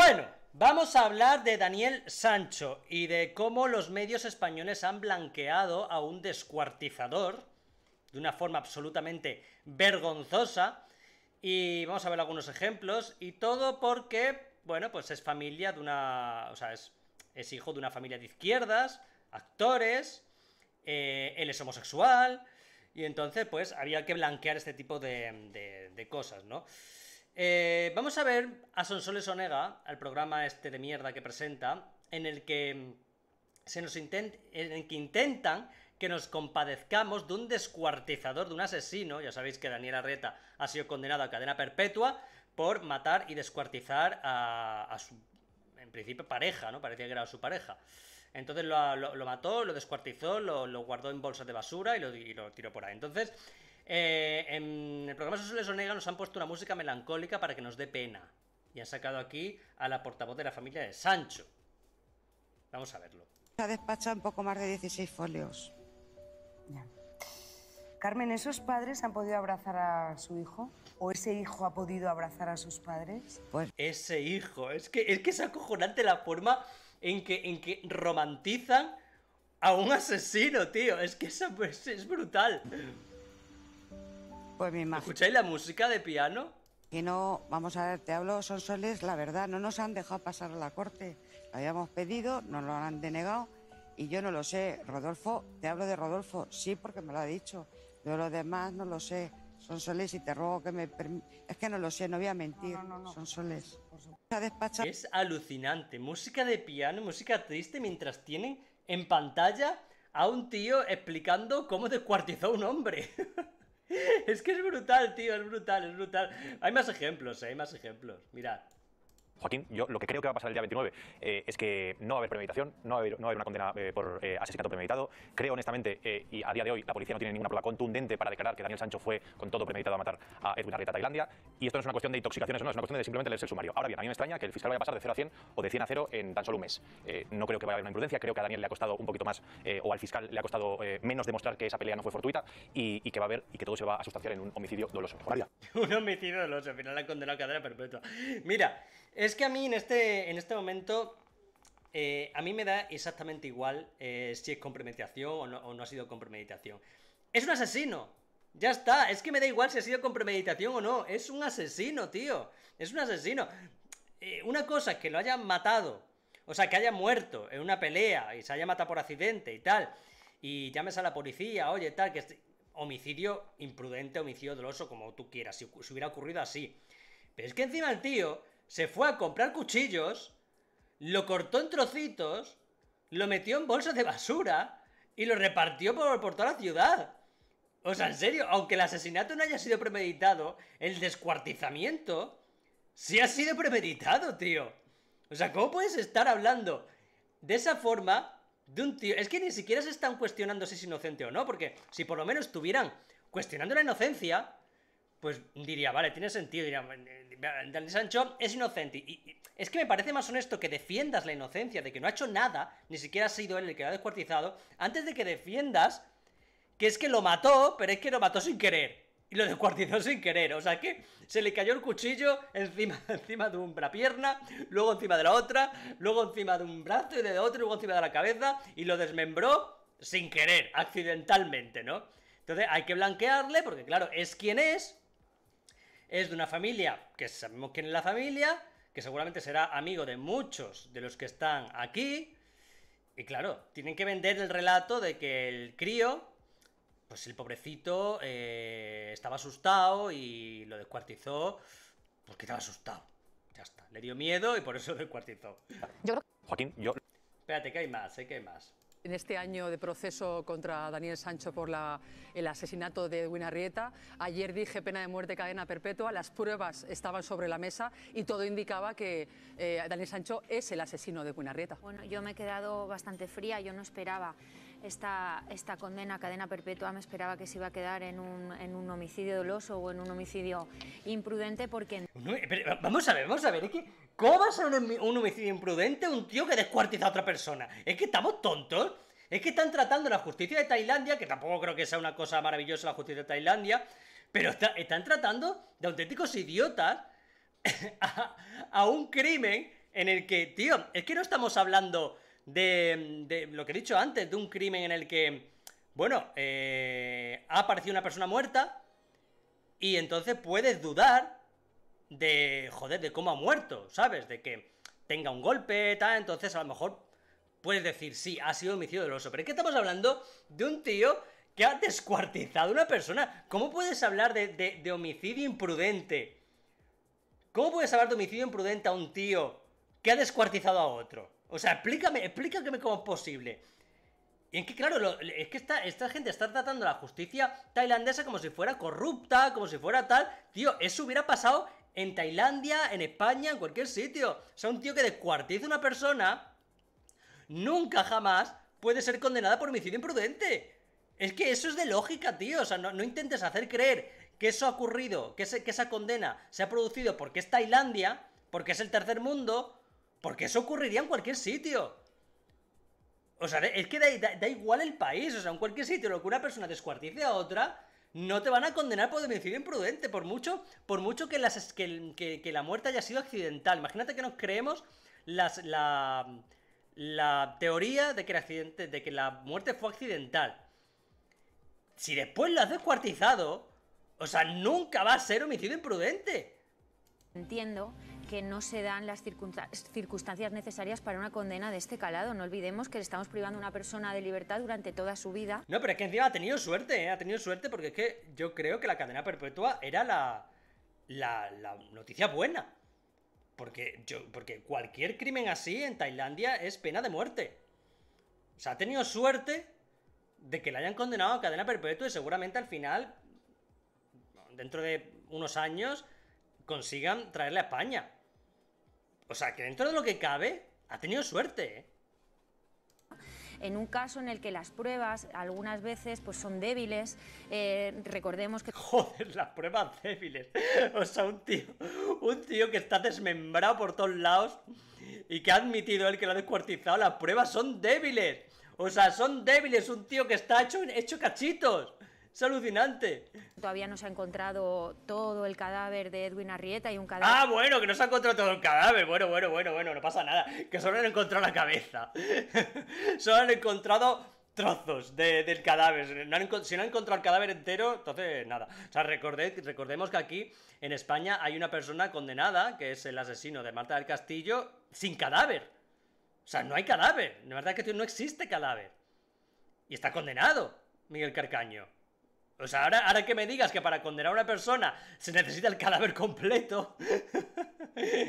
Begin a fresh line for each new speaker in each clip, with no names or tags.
Bueno, vamos a hablar de Daniel Sancho y de cómo los medios españoles han blanqueado a un descuartizador de una forma absolutamente vergonzosa. Y vamos a ver algunos ejemplos. Y todo porque, bueno, pues es familia de una. O sea, es, hijo de una familia de izquierdas, actores, eh, él es homosexual. Y entonces, pues, había que blanquear este tipo de cosas, ¿no? Eh, vamos a ver a Sonsoles Onega, al programa este de mierda que presenta, en el que se nos en que intentan que nos compadezcamos de un descuartizador, de un asesino. Ya sabéis que Daniela Reta ha sido condenado a cadena perpetua por matar y descuartizar a, su, en principio, pareja, ¿no? Parecía que era su pareja. Entonces lo, mató, lo descuartizó, lo, guardó en bolsas de basura y lo, y lo tiró por ahí. Entonces, eh, en el programa Soles Onega nos han puesto una música melancólica para que nos dé pena. Y han sacado aquí a la portavoz de la familia de Sancho. Vamos a verlo.
Ha despachado un poco más de 16 folios. Ya. Carmen, ¿esos padres han podido abrazar a su hijo? ¿O ese hijo ha podido abrazar a sus padres?
Pues... Ese hijo, es que, es que es acojonante la forma en que, en que romantizan a un asesino, tío. Es que eso pues, es brutal. Pues ¿Escucháis la música de piano? Que no, vamos a ver,
te hablo, son soles, la verdad, no nos han dejado pasar a la corte. habíamos pedido, nos lo han denegado y yo no lo sé. Rodolfo, te hablo de Rodolfo, sí, porque me lo ha dicho. De lo demás no lo sé. Son soles y te ruego que me Es que no lo sé, no voy a mentir. No, no, no,
son soles. Es alucinante. Música de piano, música triste, mientras tienen en pantalla a un tío explicando cómo descuartizó a un hombre. Es que es brutal, tío, es brutal, es brutal. Hay más ejemplos, eh, hay más ejemplos. Mirad.
Joaquín, yo lo que creo que va a pasar el día 29 eh, es que no va a haber premeditación, no va a haber, no una condena eh, por eh, asesinato premeditado. Creo honestamente, y a día de hoy la policía no tiene ninguna prueba contundente para declarar que Daniel Sancho fue con todo premeditado a matar a Edwin Arrieta Tailandia. Y esto no es una cuestión de intoxicaciones, no, es una cuestión de simplemente leerse el sumario. Ahora bien, a mí me extraña que el fiscal vaya a pasar de 0 a 100 o de 100 a 0 en tan solo un mes. no creo que vaya a haber una imprudencia, creo que a Daniel le ha costado un poquito más, o al fiscal le ha costado menos demostrar que esa pelea no fue fortuita y, que va a haber
y que todo se va a sustanciar en
un homicidio doloso.
un homicidio doloso, al final la han perpetua. Mira, es que a mí en este, en este momento eh, a mí me da exactamente igual eh, si es compremeditación o no, o no, ha sido premeditación. Es un asesino. Ya está. Es que me da igual si ha sido premeditación o no. Es un asesino, tío. Es un asesino. Eh, una cosa es que lo hayan matado. O sea, que haya muerto en una pelea y se haya matado por accidente y tal. Y llames a la policía, oye, tal, que es este-". homicidio imprudente, homicidio doloso, como tú quieras, si hubiera ocurrido así. Pero es que encima el tío se fue a comprar cuchillos, lo cortó en trocitos, lo metió en bolsas de basura y lo repartió por, por toda la ciudad. O sea, en serio, aunque el asesinato no haya sido premeditado, el descuartizamiento sí ha sido premeditado, tío. O sea, ¿cómo puedes estar hablando de esa forma de un tío? Es que ni siquiera se están cuestionando si es inocente o no, porque si por lo menos estuvieran cuestionando la inocencia, pues diría, vale, tiene sentido, diría, Dani Sancho es inocente. Y, es que me parece más honesto que defiendas la inocencia de que no ha hecho nada, ni siquiera ha sido él el que lo ha descuartizado, antes de que defiendas que es que lo mató, pero es que lo mató sin querer. Y lo descuartizó sin querer, o sea que se le cayó el cuchillo encima, encima de una pierna, luego encima de la otra, luego encima de un brazo y de otro, luego encima de la cabeza, y lo desmembró sin querer, accidentalmente, ¿no? Entonces hay que blanquearle, porque claro, es quien es, es de una familia que sabemos quién es la familia, que seguramente será amigo de muchos de los que están aquí. Y claro, tienen que vender el relato de que el crío, pues el pobrecito, eh, estaba asustado y lo descuartizó porque estaba asustado. Ya está, le dio miedo y por eso lo descuartizó. Yo creo... Joaquín, yo... Espérate, que hay más, ¿eh? que hay más. En este año de proceso contra Daniel Sancho por el asesinato
de Edwin ayer dije pena de muerte, cadena perpetua, las pruebas estaban sobre la mesa y todo indicaba que eh, Daniel Sancho es el asesino de Edwin Bueno, yo me he quedado bastante fría, yo no esperaba esta, condena cadena perpetua, me esperaba que se iba a quedar en un, homicidio doloso o en un homicidio imprudente porque...
vamos a ver, vamos a ver, es ¿Cómo va un, homicidio imprudente un tío que descuartiza a otra persona? Es que estamos tontos. Es que están tratando la justicia de Tailandia, que tampoco creo que sea una cosa maravillosa la justicia de Tailandia, pero están tratando de auténticos idiotas a, un crimen en el que, tío, es que no estamos hablando de, lo que he dicho antes, de un crimen en el que, bueno, eh, ha aparecido una persona muerta y entonces puedes dudar de, joder, de cómo ha muerto, ¿sabes? De que tenga un golpe, tal, entonces a lo mejor puedes decir, sí, ha sido homicidio doloroso pero es que estamos hablando de un tío que ha descuartizado a una persona. ¿Cómo puedes hablar de, homicidio imprudente? ¿Cómo puedes hablar de homicidio imprudente a un tío que ha descuartizado a otro? O sea, explícame, explícame cómo es posible. Y es que, claro, es que esta, esta, gente está tratando la justicia tailandesa como si fuera corrupta, como si fuera tal. Tío, eso hubiera pasado en Tailandia, en España, en cualquier sitio. O sea, un tío que descuartiza a una persona, nunca jamás puede ser condenada por homicidio imprudente. Es que eso es de lógica, tío. O sea, no, intentes hacer creer que eso ha ocurrido, que, esa condena se ha producido porque es Tailandia, porque es el tercer mundo, porque eso ocurriría en cualquier sitio. O sea, es que da igual el país, o sea, en cualquier sitio, lo que una persona descuartice a otra, no te van a condenar por homicidio imprudente, por mucho, por mucho que, las, la muerte haya sido accidental. Imagínate que nos creemos la, teoría de que, accidente, de que la muerte fue accidental. Si después lo has descuartizado, o sea, nunca va a ser homicidio imprudente.
Entiendo que no se dan las circunstancias necesarias para una condena de este calado. No olvidemos que le estamos privando a una persona de libertad durante toda su vida.
No, pero es que encima ha tenido suerte, ¿eh? ha tenido suerte porque es que yo creo que la cadena perpetua era la, noticia buena. Porque, yo, porque cualquier crimen así en Tailandia es pena de muerte. O sea, ha tenido suerte de que la hayan condenado a cadena perpetua y seguramente al final, dentro de unos años, consigan traerle a España. O sea, que dentro de lo que cabe, ha tenido suerte, ¿eh?
en un caso en el que las pruebas algunas veces pues son débiles. Eh, recordemos que.
Joder, las pruebas débiles. O sea, un tío, un tío que está desmembrado por todos lados y que ha admitido él que lo ha descuartizado. Las pruebas son débiles. O sea, son débiles. Un tío que está hecho cachitos. Es alucinante.
Todavía no se ha encontrado todo el cadáver de Edwin Arrieta y un cadáver. Ah,
bueno, que no se ha encontrado todo el cadáver. Bueno, bueno, bueno, bueno, no pasa nada. Que solo han encontrado la cabeza. solo han encontrado trozos del cadáver. si no han encontrado el cadáver entero, entonces nada. O sea, recordemos que aquí en España hay una persona condenada, que es el asesino de Marta del Castillo, sin cadáver. O sea, no hay cadáver. De verdad que no existe cadáver. Y está condenado Miguel Carcaño. O sea, ahora, ahora que me digas que para condenar a una persona se necesita el cadáver completo.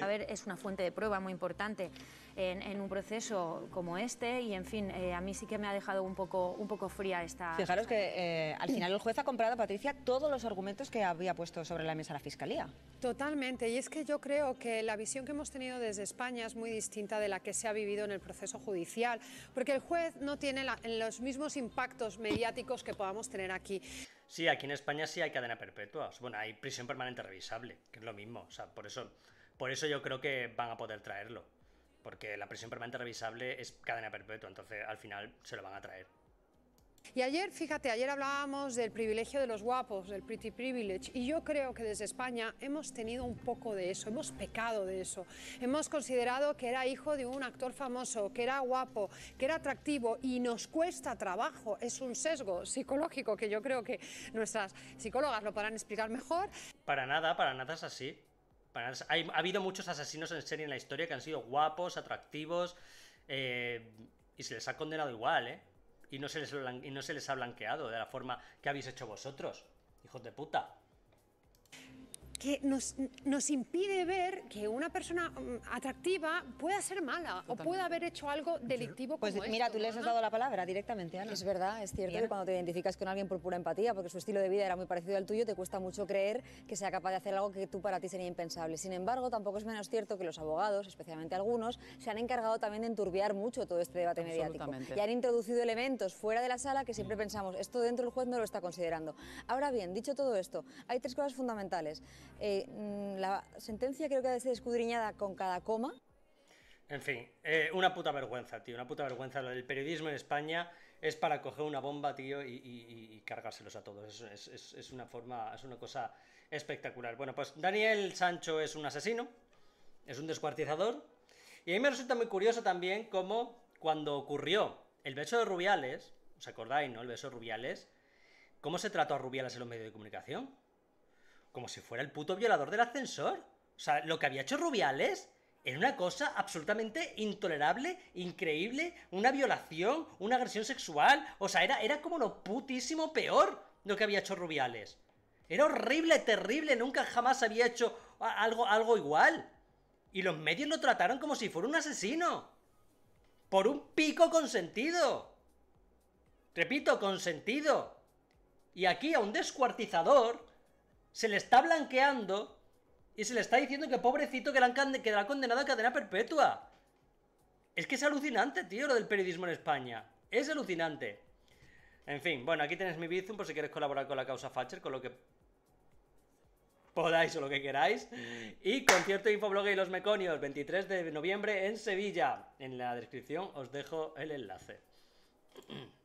A ver, es una fuente de prueba muy importante en, un proceso como este y, en fin, eh, a mí sí que me ha dejado un poco, fría esta... Fijaros que eh, al final el juez ha comprado, Patricia, todos los argumentos que había puesto sobre la mesa la Fiscalía. Totalmente, y es que yo creo que la visión que hemos tenido desde España es muy distinta de la que se ha vivido en el proceso judicial, porque el juez no tiene los mismos impactos mediáticos que podamos tener aquí.
Sí, aquí en España sí hay cadena perpetua. Bueno, hay prisión permanente revisable, que es lo mismo. O sea, por eso por eso yo creo que van a poder traerlo. Porque la presión permanente revisable es cadena perpetua, entonces al final se lo van a traer.
Y ayer, fíjate, ayer hablábamos del privilegio de los guapos, del pretty privilege, y yo creo que desde España hemos tenido un poco de eso, hemos pecado de eso. Hemos considerado que era hijo de un actor famoso, que era guapo, que era atractivo, y nos cuesta trabajo. Es un sesgo psicológico que yo creo que nuestras psicólogas lo podrán explicar mejor.
Para nada, para nada es así ha habido muchos asesinos en serie en la historia que han sido guapos, atractivos, eh, y se les ha condenado igual, ¿eh? Y no, se les, y no se les ha blanqueado de la forma que habéis hecho vosotros, hijos de puta
que nos, nos, impide ver que una persona mm, atractiva pueda ser mala o pueda haber hecho algo delictivo pues como Pues mira, tú les has dado la palabra directamente, Ana. Es verdad, es cierto cuando te identificas con alguien por pura empatía, porque su estilo de vida era muy parecido al tuyo, te cuesta mucho creer que sea capaz de hacer algo que tú para ti sería impensable. Sin embargo, tampoco es menos cierto que los abogados, especialmente algunos, se han encargado también de enturbiar mucho todo este debate mediático. Y han introducido elementos fuera de la sala que siempre pensamos, esto dentro del juez no lo está considerando. Ahora bien, dicho todo esto, hay tres cosas fundamentales. Eh, mm, la sentencia creo que ha de ser escudriñada con cada coma.
En fin, eh, una puta vergüenza, tío, una puta vergüenza. Lo del periodismo en España es para coger una bomba, tío, y, cargárselos a todos. Es, una forma, es una cosa espectacular. Bueno, pues Daniel Sancho es un asesino, es un descuartizador. Y a mí me resulta muy curioso también cómo cuando ocurrió el beso de Rubiales, ¿os acordáis, no? El beso de Rubiales, ¿cómo se trató a Rubiales en los medios de comunicación? como si fuera el puto violador del ascensor. O sea, lo que había hecho Rubiales era una cosa absolutamente intolerable, increíble, una violación, una agresión sexual. O sea, era, era como lo putísimo peor lo que había hecho Rubiales. Era horrible, terrible, nunca jamás había hecho algo, algo igual. Y los medios lo trataron como si fuera un asesino. Por un pico consentido. Repito, consentido. Y aquí a un descuartizador se le está blanqueando y se le está diciendo que pobrecito que le han, que condenado a cadena perpetua. Es que es alucinante, tío, lo del periodismo en España. Es alucinante. En fin, bueno, aquí tenéis mi Bizum por si queréis colaborar con la causa Facher, con lo que podáis o lo que queráis. Mm. Y concierto Infoblog y los Meconios, 23 de noviembre en Sevilla. En la descripción os dejo el enlace.